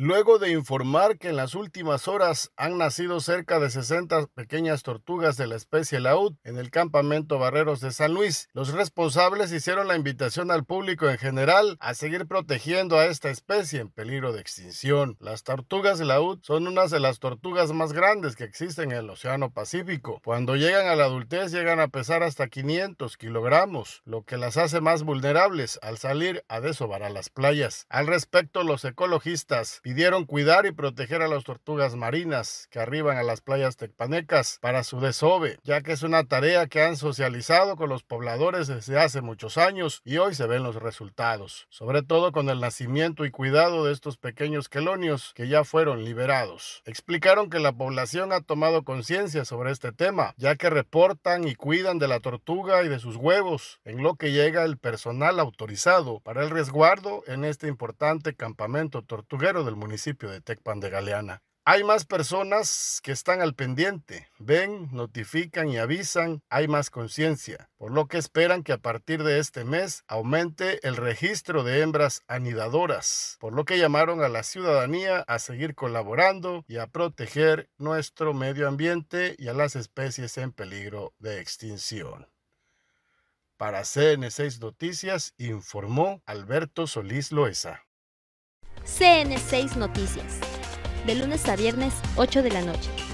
luego de informar que en las últimas horas han nacido cerca de 60 pequeñas tortugas de la especie laúd en el campamento Barreros de San Luis. Los responsables hicieron la invitación al público en general a seguir protegiendo a esta especie en peligro de extinción. Las tortugas de laúd son unas de las tortugas más grandes que existen en el Océano Pacífico. Cuando llegan a la adultez llegan a pesar hasta 500 kilogramos, lo que las hace más vulnerables al salir a desovar a las playas. Al respecto, los ecologistas pidieron cuidar y proteger a las tortugas marinas que arriban a las playas tecpanecas para su desove, ya que es una tarea que han socializado con los pobladores desde hace muchos años y hoy se ven los resultados, sobre todo con el nacimiento y cuidado de estos pequeños quelonios que ya fueron liberados. Explicaron que la población ha tomado conciencia sobre este tema, ya que reportan y cuidan de la tortuga y de sus huevos, en lo que llega el personal autorizado para el resguardo en este importante campamento tortuguero del municipio de Tecpan de Galeana. Hay más personas que están al pendiente, ven, notifican y avisan, hay más conciencia, por lo que esperan que a partir de este mes aumente el registro de hembras anidadoras, por lo que llamaron a la ciudadanía a seguir colaborando y a proteger nuestro medio ambiente y a las especies en peligro de extinción. Para CN6 Noticias informó Alberto Solís Loesa. CN6 Noticias, de lunes a viernes 8 de la noche.